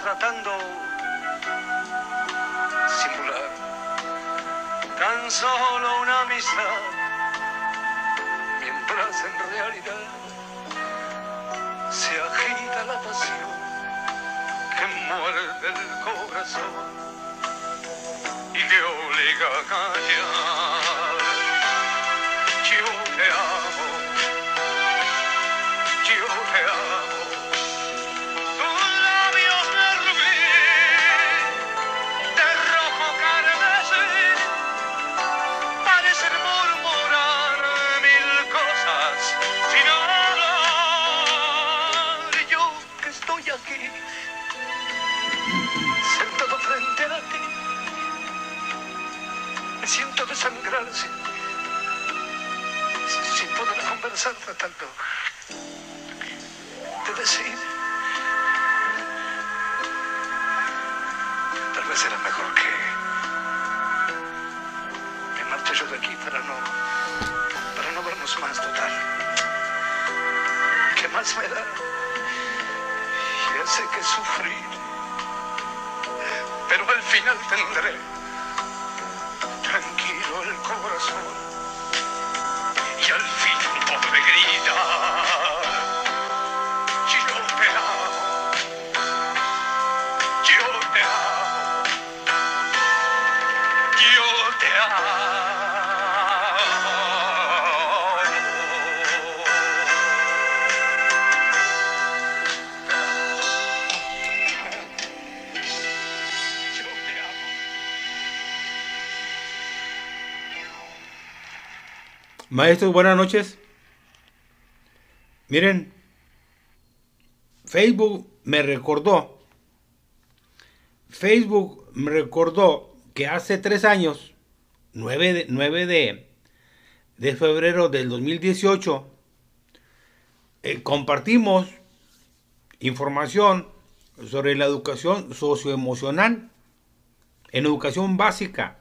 tratando simular tan solo una amistad, mientras en realidad se agita la pasión que muerde el corazón y te obliga a callar. sangrar sin, poder conversar tanto de decir. Tal vez era mejor que me marche yo de aquí para no, para no vernos más total. ¿Qué más me da? Ya sé que sufrir, pero al final tendré. Maestros, buenas noches. Miren, Facebook me recordó, Facebook me recordó que hace tres años, 9 de, 9 de, febrero del 2018, eh, compartimos información sobre la educación socioemocional en educación básica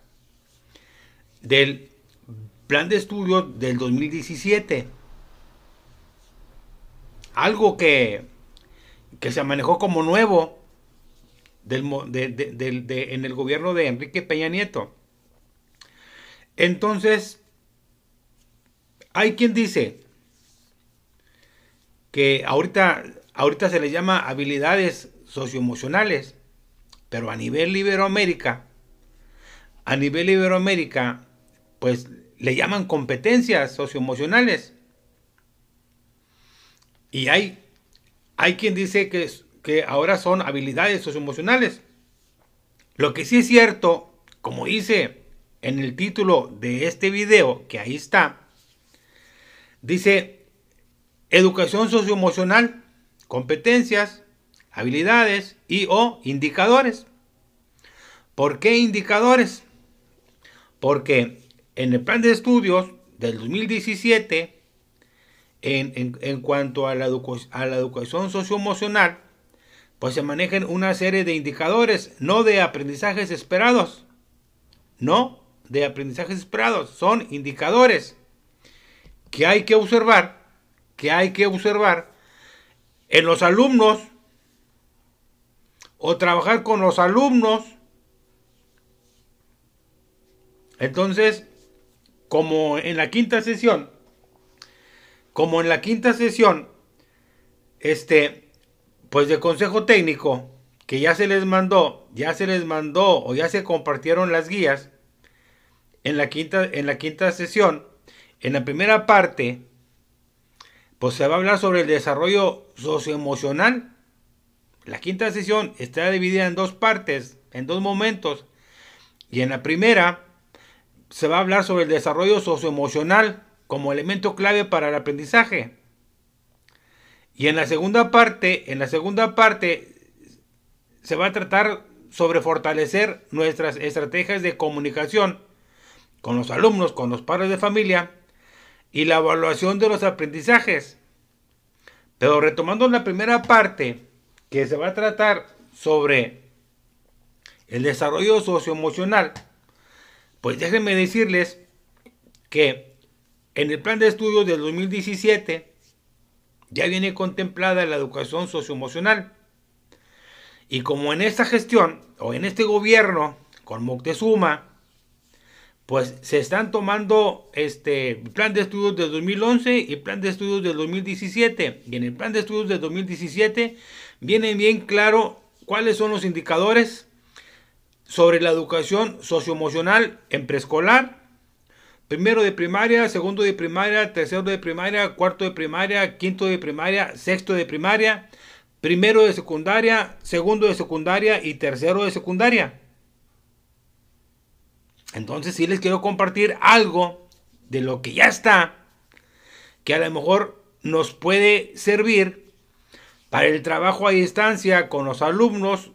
del plan de estudio del 2017. Algo que, que se manejó como nuevo en el gobierno de Enrique Peña Nieto. Entonces, hay quien dice que ahorita, ahorita se le llama habilidades socioemocionales, pero a nivel Iberoamérica, a nivel Iberoamérica, pues le llaman competencias socioemocionales. Y hay, hay quien dice que, que ahora son habilidades socioemocionales. Lo que sí es cierto, como dice en el título de este video, que ahí está, dice educación socioemocional, competencias, habilidades y o indicadores. ¿Por qué indicadores? Porque en el plan de estudios del 2017, en, cuanto a la, a la educación socioemocional, pues se manejan una serie de indicadores, no de aprendizajes esperados, no de aprendizajes esperados, son indicadores que hay que observar, que hay que observar en los alumnos o trabajar con los alumnos. Entonces, como en la quinta sesión, como en la quinta sesión, este, pues de consejo técnico, que ya se les mandó, ya se les mandó o ya se compartieron las guías, en la quinta, en la quinta sesión, en la primera parte, pues se va a hablar sobre el desarrollo socioemocional. La quinta sesión está dividida en dos partes, en dos momentos. Y en la primera, se va a hablar sobre el desarrollo socioemocional como elemento clave para el aprendizaje. Y en la segunda parte, en la segunda parte se va a tratar sobre fortalecer nuestras estrategias de comunicación con los alumnos, con los padres de familia y la evaluación de los aprendizajes. Pero retomando la primera parte, que se va a tratar sobre el desarrollo socioemocional, pues déjenme decirles que en el plan de estudios del 2017 ya viene contemplada la educación socioemocional. Y como en esta gestión o en este gobierno con Moctezuma, pues se están tomando este plan de estudios del 2011 y plan de estudios del 2017. Y en el plan de estudios del 2017 viene bien claro cuáles son los indicadores sobre la educación socioemocional en preescolar, primero de primaria, segundo de primaria, tercero de primaria, cuarto de primaria, quinto de primaria, sexto de primaria, primero de secundaria, segundo de secundaria y tercero de secundaria. Entonces sí les quiero compartir algo de lo que ya está, que a lo mejor nos puede servir para el trabajo a distancia con los alumnos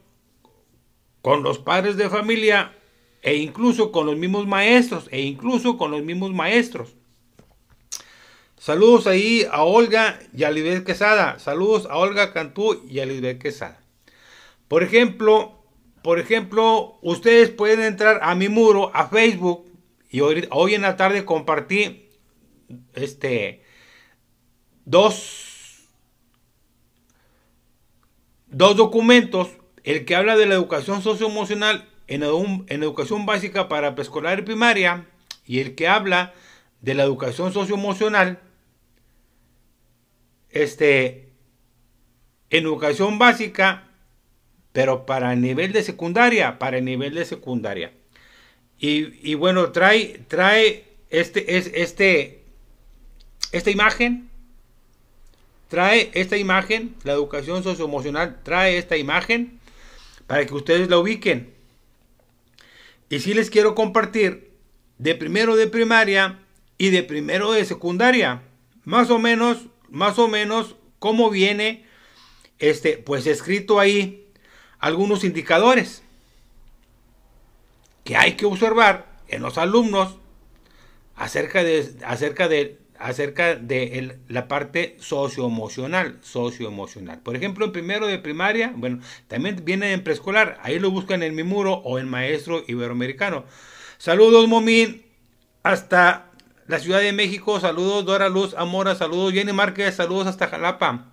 con los padres de familia e incluso con los mismos maestros, e incluso con los mismos maestros. Saludos ahí a Olga y a Quesada. Saludos a Olga Cantú y a Lisbeth Quesada. Por ejemplo, por ejemplo, ustedes pueden entrar a mi muro, a Facebook, y hoy, hoy en la tarde compartí este, dos, dos documentos el que habla de la educación socioemocional en, en educación básica para preescolar y primaria, y el que habla de la educación socioemocional este, en educación básica, pero para el nivel de secundaria, para el nivel de secundaria. Y, bueno, trae, trae este, es, este, esta imagen, trae esta imagen, la educación socioemocional trae esta imagen para que ustedes la ubiquen. Y sí les quiero compartir de primero de primaria y de primero de secundaria. Más o menos, más o menos, cómo viene, este, pues escrito ahí algunos indicadores que hay que observar en los alumnos acerca de, acerca de acerca de la parte socioemocional, socioemocional. Por ejemplo, en primero de primaria, bueno, también viene en preescolar, ahí lo buscan en mi muro o en maestro iberoamericano. Saludos, Momín, hasta la Ciudad de México, saludos, Dora Luz Amora, saludos, Jenny Márquez, saludos hasta Jalapa.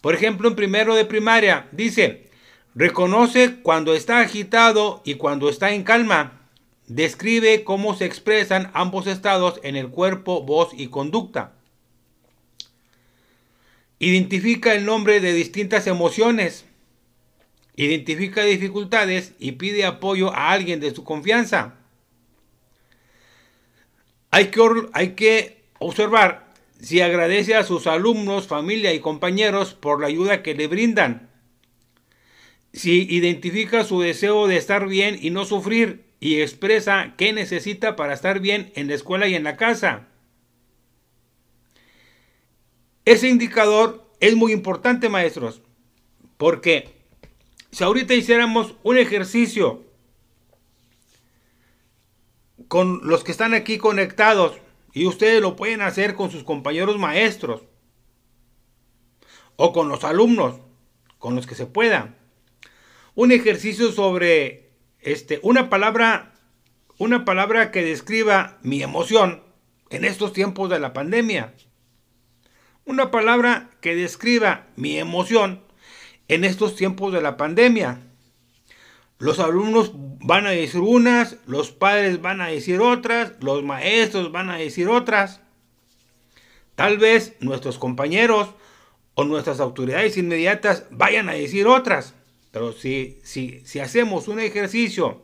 Por ejemplo, en primero de primaria, dice, reconoce cuando está agitado y cuando está en calma describe cómo se expresan ambos estados en el cuerpo, voz y conducta. Identifica el nombre de distintas emociones. Identifica dificultades y pide apoyo a alguien de su confianza. Hay que, observar si agradece a sus alumnos, familia y compañeros por la ayuda que le brindan. Si identifica su deseo de estar bien y no sufrir y expresa qué necesita para estar bien en la escuela y en la casa. Ese indicador es muy importante, maestros, porque si ahorita hiciéramos un ejercicio con los que están aquí conectados, y ustedes lo pueden hacer con sus compañeros maestros o con los alumnos, con los que se pueda. Un ejercicio sobre este, una palabra, una palabra que describa mi emoción en estos tiempos de la pandemia. Una palabra que describa mi emoción en estos tiempos de la pandemia. Los alumnos van a decir unas, los padres van a decir otras, los maestros van a decir otras. Tal vez nuestros compañeros o nuestras autoridades inmediatas vayan a decir otras. Pero si, si, hacemos un ejercicio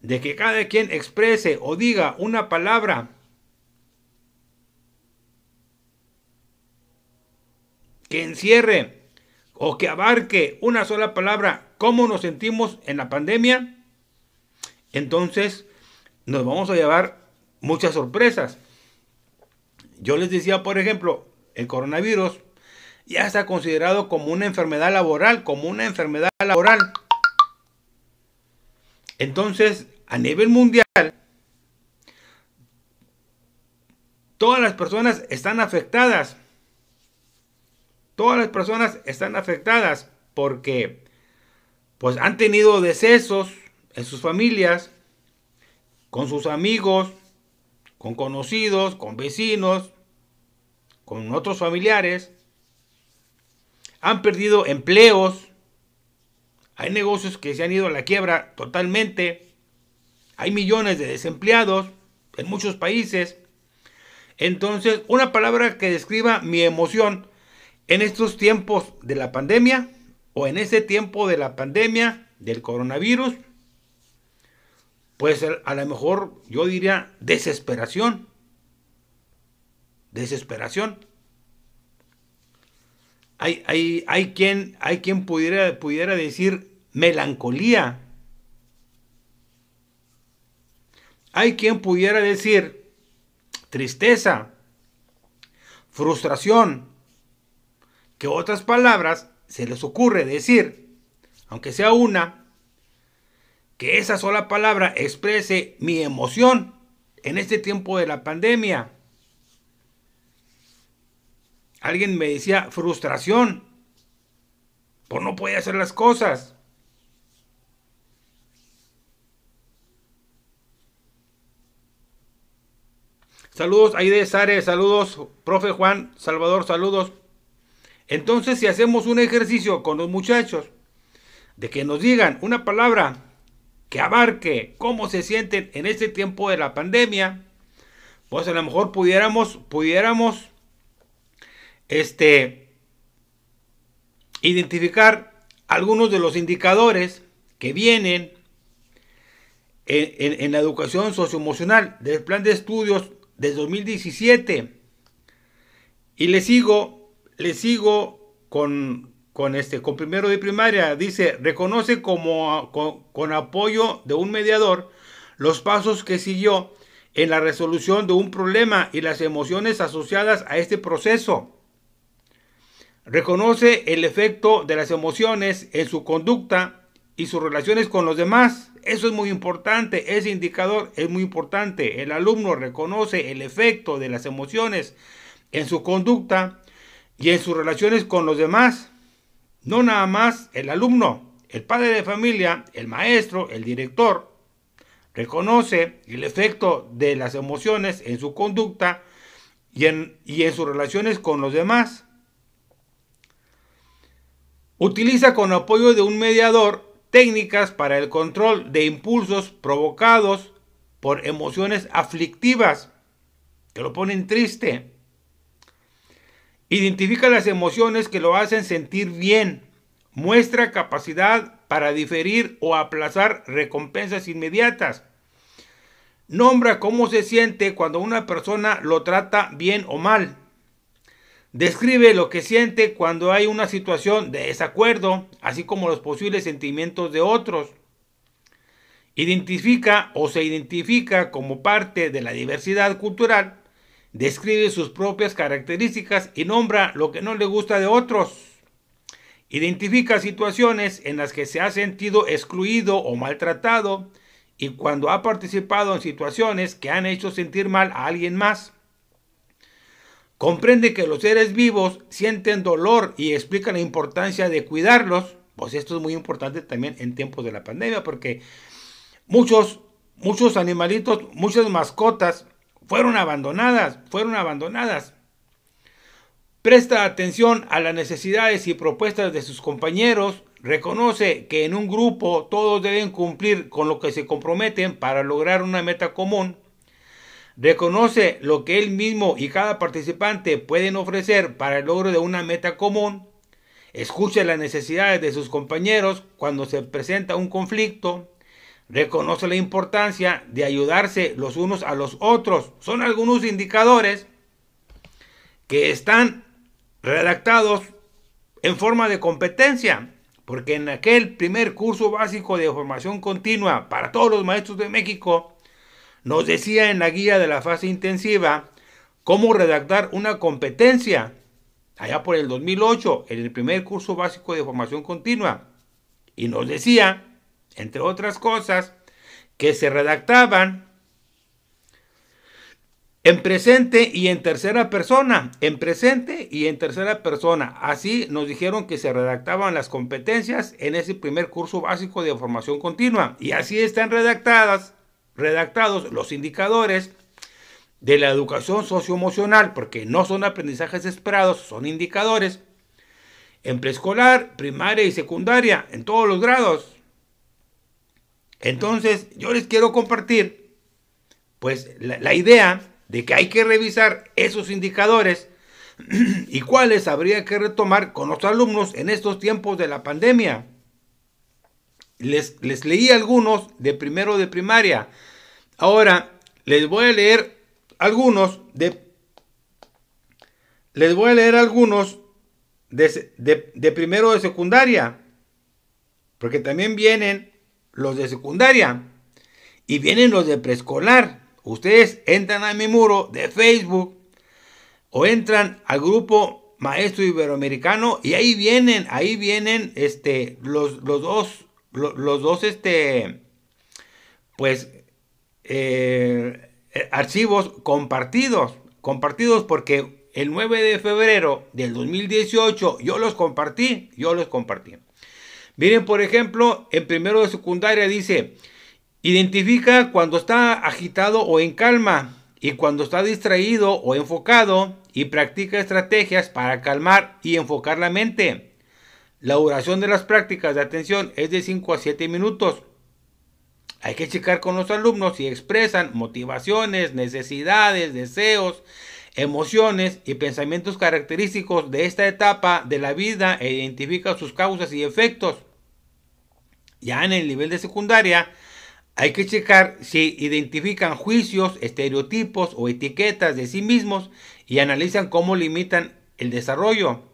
de que cada quien exprese o diga una palabra que encierre o que abarque una sola palabra cómo nos sentimos en la pandemia, entonces nos vamos a llevar muchas sorpresas. Yo les decía, por ejemplo, el coronavirus ya está considerado como una enfermedad laboral, como una enfermedad laboral. Entonces, a nivel mundial, todas las personas están afectadas. Todas las personas están afectadas porque pues han tenido decesos en sus familias, con sus amigos, con conocidos, con vecinos, con otros familiares han perdido empleos, hay negocios que se han ido a la quiebra totalmente, hay millones de desempleados en muchos países. Entonces, una palabra que describa mi emoción en estos tiempos de la pandemia o en ese tiempo de la pandemia del coronavirus, pues a lo mejor yo diría desesperación. Desesperación hay, quien, hay quien pudiera, pudiera decir melancolía. Hay quien pudiera decir tristeza, frustración, que otras palabras se les ocurre decir, aunque sea una, que esa sola palabra exprese mi emoción en este tiempo de la pandemia. Alguien me decía frustración por no poder hacer las cosas. Saludos, Aide Sare, saludos, profe Juan, Salvador, saludos. Entonces, si hacemos un ejercicio con los muchachos, de que nos digan una palabra que abarque cómo se sienten en este tiempo de la pandemia, pues a lo mejor pudiéramos, pudiéramos este, identificar algunos de los indicadores que vienen en, la educación socioemocional del plan de estudios de 2017. Y le sigo, le sigo con, este, con primero de primaria. Dice, reconoce como con apoyo de un mediador los pasos que siguió en la resolución de un problema y las emociones asociadas a este proceso. Reconoce el efecto de las emociones en su conducta y sus relaciones con los demás. Eso es muy importante, ese indicador es muy importante. El alumno reconoce el efecto de las emociones en su conducta y en sus relaciones con los demás. No nada más el alumno, el padre de familia, el maestro, el director. Reconoce el efecto de las emociones en su conducta y en, y en sus relaciones con los demás. Utiliza con apoyo de un mediador técnicas para el control de impulsos provocados por emociones aflictivas que lo ponen triste. Identifica las emociones que lo hacen sentir bien. Muestra capacidad para diferir o aplazar recompensas inmediatas. Nombra cómo se siente cuando una persona lo trata bien o mal. Describe lo que siente cuando hay una situación de desacuerdo, así como los posibles sentimientos de otros. Identifica o se identifica como parte de la diversidad cultural. Describe sus propias características y nombra lo que no le gusta de otros. Identifica situaciones en las que se ha sentido excluido o maltratado y cuando ha participado en situaciones que han hecho sentir mal a alguien más comprende que los seres vivos sienten dolor y explica la importancia de cuidarlos, pues esto es muy importante también en tiempos de la pandemia, porque muchos, muchos animalitos, muchas mascotas fueron abandonadas, fueron abandonadas. Presta atención a las necesidades y propuestas de sus compañeros, reconoce que en un grupo todos deben cumplir con lo que se comprometen para lograr una meta común Reconoce lo que él mismo y cada participante pueden ofrecer para el logro de una meta común. Escucha las necesidades de sus compañeros cuando se presenta un conflicto. Reconoce la importancia de ayudarse los unos a los otros. Son algunos indicadores que están redactados en forma de competencia, porque en aquel primer curso básico de formación continua para todos los maestros de México, nos decía en la guía de la fase intensiva cómo redactar una competencia, allá por el 2008, en el primer curso básico de formación continua. Y nos decía, entre otras cosas, que se redactaban en presente y en tercera persona, en presente y en tercera persona. Así nos dijeron que se redactaban las competencias en ese primer curso básico de formación continua. Y así están redactadas redactados los indicadores de la educación socioemocional, porque no son aprendizajes esperados, son indicadores, en preescolar, primaria y secundaria, en todos los grados. Entonces, yo les quiero compartir, pues, la, la idea de que hay que revisar esos indicadores y cuáles habría que retomar con los alumnos en estos tiempos de la pandemia. Les, leí algunos de primero de primaria. Ahora les voy a leer algunos de... Les voy a leer algunos de, primero de secundaria. Porque también vienen los de secundaria. Y vienen los de preescolar. Ustedes entran a mi muro de Facebook o entran al grupo Maestro Iberoamericano y ahí vienen, ahí vienen este, los, los dos los dos, este, pues, eh, eh, archivos compartidos, compartidos porque el 9 de febrero del 2018 yo los compartí, yo los compartí. Miren, por ejemplo, en primero de secundaria dice, identifica cuando está agitado o en calma y cuando está distraído o enfocado y practica estrategias para calmar y enfocar la mente. La duración de las prácticas de atención es de 5 a 7 minutos. Hay que checar con los alumnos si expresan motivaciones, necesidades, deseos, emociones y pensamientos característicos de esta etapa de la vida e identifican sus causas y efectos. Ya en el nivel de secundaria, hay que checar si identifican juicios, estereotipos o etiquetas de sí mismos y analizan cómo limitan el desarrollo.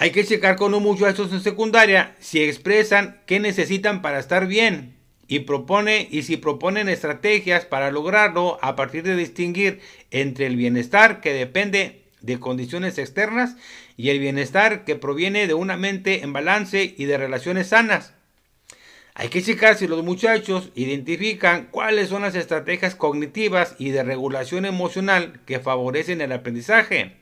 Hay que checar con los muchachos en secundaria si expresan qué necesitan para estar bien y propone y si proponen estrategias para lograrlo a partir de distinguir entre el bienestar que depende de condiciones externas y el bienestar que proviene de una mente en balance y de relaciones sanas. Hay que checar si los muchachos identifican cuáles son las estrategias cognitivas y de regulación emocional que favorecen el aprendizaje.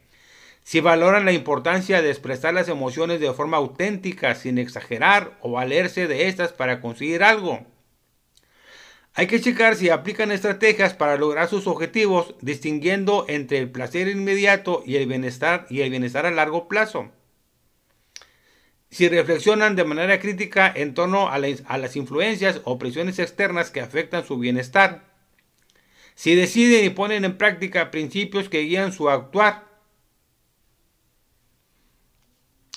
Si valoran la importancia de expresar las emociones de forma auténtica, sin exagerar o valerse de estas para conseguir algo. Hay que checar si aplican estrategias para lograr sus objetivos, distinguiendo entre el placer inmediato y el bienestar y el bienestar a largo plazo. Si reflexionan de manera crítica en torno a, a las influencias o presiones externas que afectan su bienestar. Si deciden y ponen en práctica principios que guían su actuar.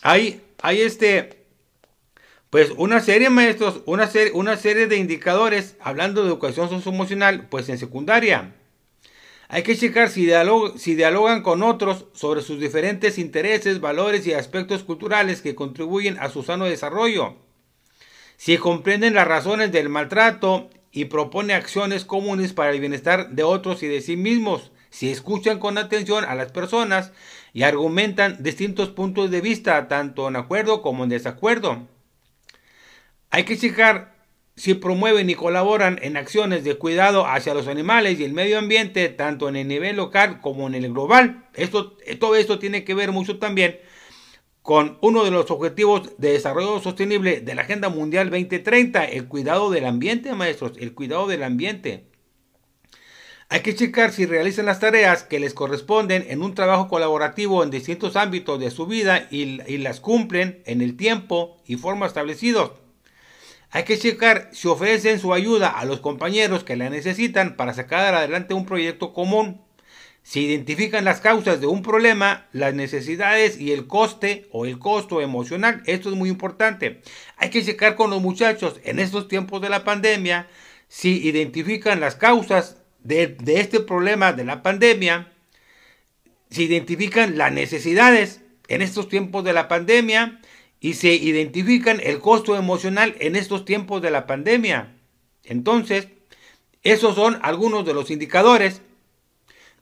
Hay, este, pues una serie, maestros, una serie, una serie de indicadores, hablando de educación socioemocional, pues en secundaria. Hay que checar si, si dialogan con otros sobre sus diferentes intereses, valores y aspectos culturales que contribuyen a su sano desarrollo. Si comprenden las razones del maltrato y propone acciones comunes para el bienestar de otros y de sí mismos si escuchan con atención a las personas y argumentan distintos puntos de vista, tanto en acuerdo como en desacuerdo. Hay que checar si promueven y colaboran en acciones de cuidado hacia los animales y el medio ambiente, tanto en el nivel local como en el global. Esto, todo esto tiene que ver mucho también con uno de los objetivos de desarrollo sostenible de la Agenda Mundial 2030, el cuidado del ambiente, maestros, el cuidado del ambiente. Hay que checar si realizan las tareas que les corresponden en un trabajo colaborativo en distintos ámbitos de su vida y, las cumplen en el tiempo y forma establecidos. Hay que checar si ofrecen su ayuda a los compañeros que la necesitan para sacar adelante un proyecto común. Si identifican las causas de un problema, las necesidades y el coste o el costo emocional, esto es muy importante. Hay que checar con los muchachos en estos tiempos de la pandemia si identifican las causas de, este problema de la pandemia, se identifican las necesidades en estos tiempos de la pandemia y se identifican el costo emocional en estos tiempos de la pandemia. Entonces, esos son algunos de los indicadores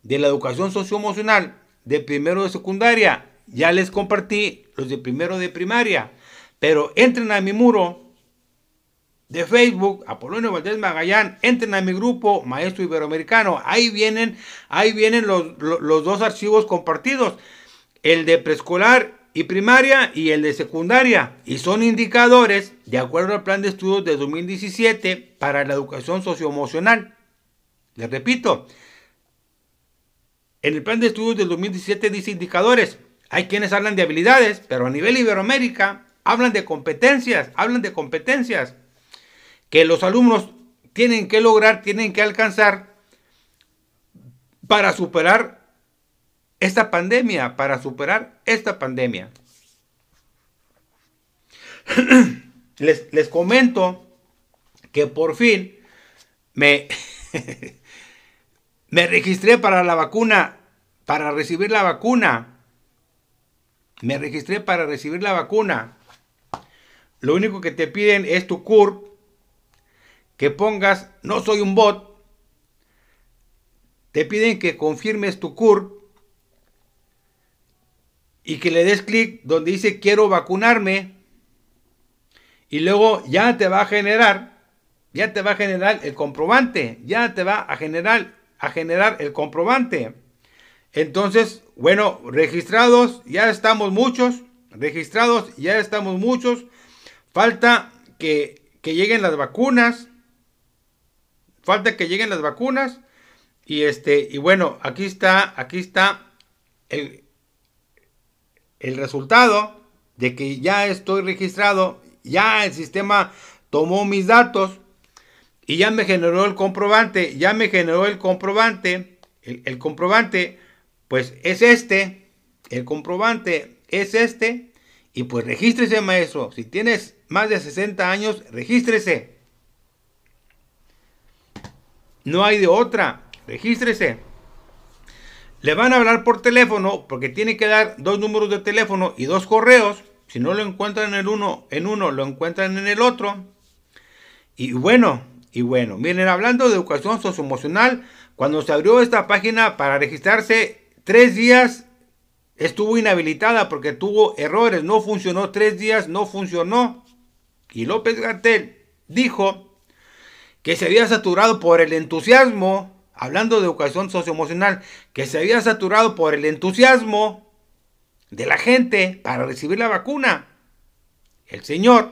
de la educación socioemocional de primero de secundaria. Ya les compartí los de primero de primaria, pero entren a mi muro de Facebook, Apolonio Valdés Magallán, entren a mi grupo, Maestro Iberoamericano, ahí vienen, ahí vienen los, dos archivos compartidos, el de preescolar y primaria y el de secundaria, y son indicadores de acuerdo al plan de estudios de 2017 para la educación socioemocional. Les repito, en el plan de estudios del 2017 dice indicadores. Hay quienes hablan de habilidades, pero a nivel Iberoamérica hablan de competencias, hablan de competencias que los alumnos tienen que lograr, tienen que alcanzar para superar esta pandemia, para superar esta pandemia. Les, comento que por fin me, me registré para la vacuna, para recibir la vacuna. Me registré para recibir la vacuna. Lo único que te piden es tu CURP que pongas no soy un bot, te piden que confirmes tu CUR. y que le des clic donde dice quiero vacunarme y luego ya te va a generar, ya te va a generar el comprobante, ya te va a generar, a generar el comprobante. Entonces, bueno, registrados, ya estamos muchos, registrados, ya estamos muchos. Falta que, que lleguen las vacunas falta que lleguen las vacunas. Y este, y bueno, aquí está, aquí está el, resultado de que ya estoy registrado, ya el sistema tomó mis datos y ya me generó el comprobante, ya me generó el comprobante, el, el comprobante, pues es este, el comprobante es este, y pues regístrese maestro, si tienes más de 60 años, regístrese. No hay de otra. Regístrese. Le van a hablar por teléfono porque tiene que dar dos números de teléfono y dos correos. Si no lo encuentran en el uno, en uno lo encuentran en el otro. Y bueno, y bueno, miren, hablando de educación socioemocional, cuando se abrió esta página para registrarse, tres días estuvo inhabilitada porque tuvo errores, no funcionó, tres días no funcionó. Y López Gatel dijo que se había saturado por el entusiasmo, hablando de educación socioemocional, que se había saturado por el entusiasmo de la gente para recibir la vacuna. El Señor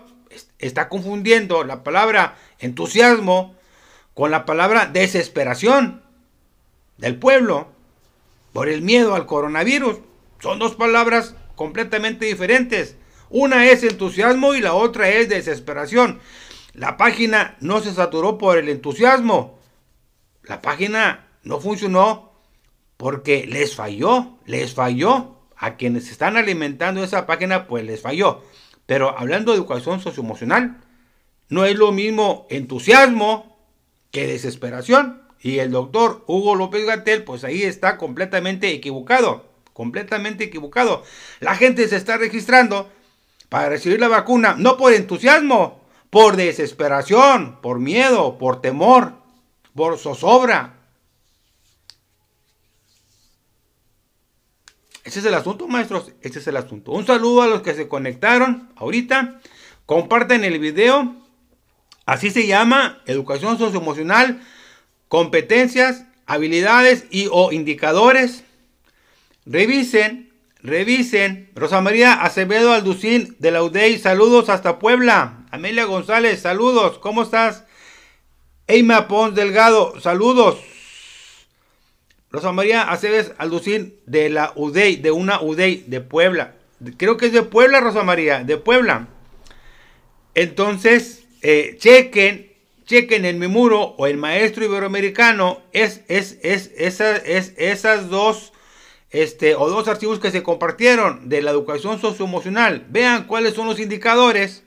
está confundiendo la palabra entusiasmo con la palabra desesperación del pueblo por el miedo al coronavirus. Son dos palabras completamente diferentes. Una es entusiasmo y la otra es desesperación. La página no se saturó por el entusiasmo. La página no funcionó porque les falló, les falló. A quienes están alimentando esa página, pues les falló. Pero hablando de educación socioemocional, no es lo mismo entusiasmo que desesperación. Y el doctor Hugo López Gatel, pues ahí está completamente equivocado. Completamente equivocado. La gente se está registrando para recibir la vacuna, no por entusiasmo, por desesperación, por miedo, por temor, por zozobra. Ese es el asunto, maestros. Ese es el asunto. Un saludo a los que se conectaron ahorita. Comparten el video. Así se llama educación socioemocional, competencias, habilidades y o indicadores. Revisen Revisen. Rosa María Acevedo Alducín de la UDEI, saludos hasta Puebla. Amelia González, saludos, ¿cómo estás? Eima Pons Delgado, saludos. Rosa María Acevedo Alducín de la UDEI, de una UDEI de Puebla. Creo que es de Puebla, Rosa María, de Puebla. Entonces, eh, chequen, chequen en mi muro o el maestro iberoamericano, es, es, es, esa, es esas dos este, o dos archivos que se compartieron de la educación socioemocional. Vean cuáles son los indicadores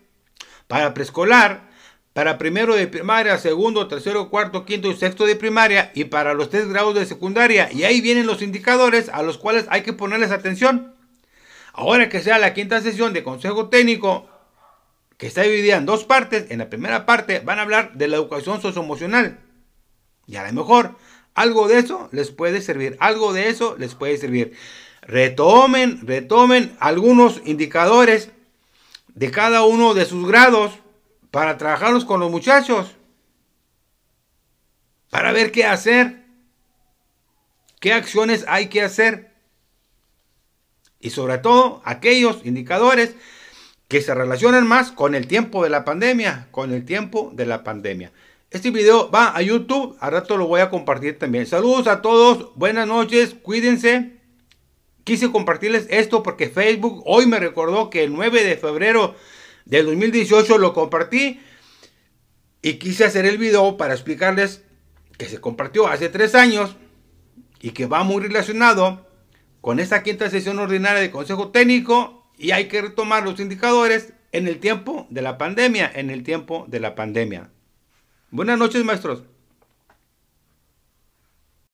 para preescolar, para primero de primaria, segundo, tercero, cuarto, quinto y sexto de primaria y para los tres grados de secundaria. Y ahí vienen los indicadores a los cuales hay que ponerles atención. Ahora que sea la quinta sesión de consejo técnico, que está dividida en dos partes, en la primera parte van a hablar de la educación socioemocional. Y a lo mejor algo de eso les puede servir, algo de eso les puede servir. Retomen, retomen algunos indicadores de cada uno de sus grados para trabajarlos con los muchachos, para ver qué hacer, qué acciones hay que hacer. Y sobre todo aquellos indicadores que se relacionan más con el tiempo de la pandemia, con el tiempo de la pandemia. Este video va a YouTube, a rato lo voy a compartir también. Saludos a todos, buenas noches, cuídense. Quise compartirles esto porque Facebook hoy me recordó que el 9 de febrero del 2018 lo compartí y quise hacer el video para explicarles que se compartió hace tres años y que va muy relacionado con esta quinta sesión ordinaria de Consejo Técnico y hay que retomar los indicadores en el tiempo de la pandemia, en el tiempo de la pandemia. Buenas noches, maestros.